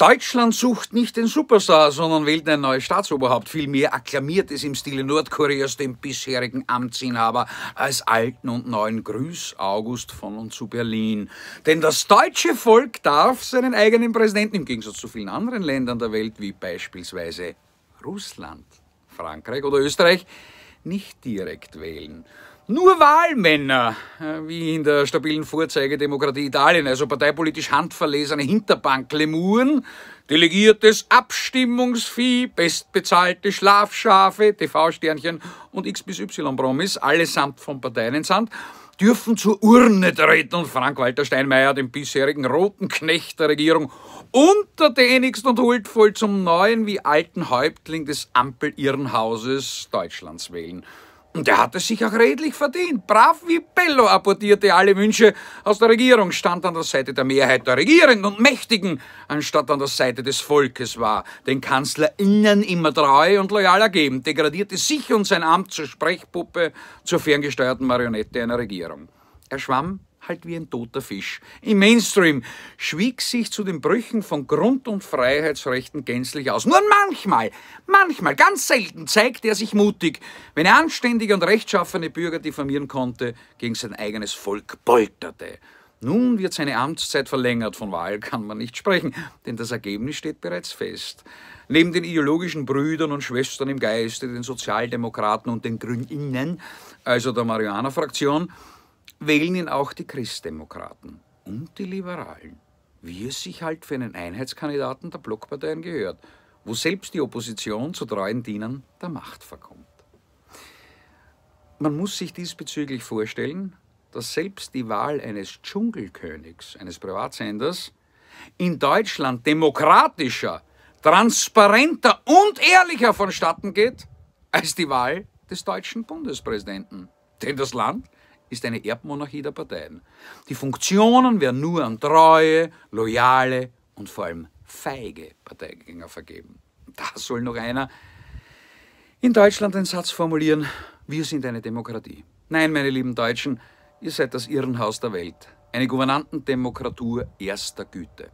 Deutschland sucht nicht den Superstar, sondern wählt ein neues Staatsoberhaupt. Vielmehr akklamiert es im Stile Nordkoreas den bisherigen Amtsinhaber als alten und neuen Grüß August von und zu Berlin. Denn das deutsche Volk darf seinen eigenen Präsidenten im Gegensatz zu vielen anderen Ländern der Welt, wie beispielsweise Russland, Frankreich oder Österreich, nicht direkt wählen nur Wahlmänner, äh, wie in der stabilen Vorzeigedemokratie Italien, also parteipolitisch handverlesene Hinterbanklemuren, delegiertes Abstimmungsvieh, bestbezahlte Schlafschafe, TV-Sternchen und X bis Y-Promis, allesamt von Parteien entsandt, dürfen zur Urne treten und Frank-Walter Steinmeier, dem bisherigen roten Knecht der Regierung, untertänigst und huldvoll zum neuen wie alten Häuptling des Ampel-Irrenhauses Deutschlands wählen. Und er hat es sich auch redlich verdient. Brav wie Bello apportierte alle Wünsche aus der Regierung, stand an der Seite der Mehrheit der Regierenden und Mächtigen, anstatt an der Seite des Volkes war, den KanzlerInnen immer treu und loyal ergeben, degradierte sich und sein Amt zur Sprechpuppe, zur ferngesteuerten Marionette einer Regierung. Er schwamm halt wie ein toter Fisch. Im Mainstream schwieg sich zu den Brüchen von Grund- und Freiheitsrechten gänzlich aus. Nur manchmal, manchmal, ganz selten zeigte er sich mutig, wenn er anständige und rechtschaffene Bürger diffamieren konnte, gegen sein eigenes Volk polterte. Nun wird seine Amtszeit verlängert, von Wahl kann man nicht sprechen, denn das Ergebnis steht bereits fest. Neben den ideologischen Brüdern und Schwestern im Geiste, den Sozialdemokraten und den Grünen, also der marihuana fraktion wählen ihn auch die Christdemokraten und die Liberalen, wie es sich halt für einen Einheitskandidaten der Blockparteien gehört, wo selbst die Opposition zu treuen Dienern der Macht verkommt. Man muss sich diesbezüglich vorstellen, dass selbst die Wahl eines Dschungelkönigs, eines Privatsenders, in Deutschland demokratischer, transparenter und ehrlicher vonstatten geht als die Wahl des deutschen Bundespräsidenten. Denn das Land ist eine Erbmonarchie der Parteien. Die Funktionen werden nur an treue, loyale und vor allem feige Parteigänger vergeben. Da soll noch einer in Deutschland den Satz formulieren, wir sind eine Demokratie. Nein, meine lieben Deutschen, ihr seid das Irrenhaus der Welt. Eine Gouvernantendemokratur erster Güte.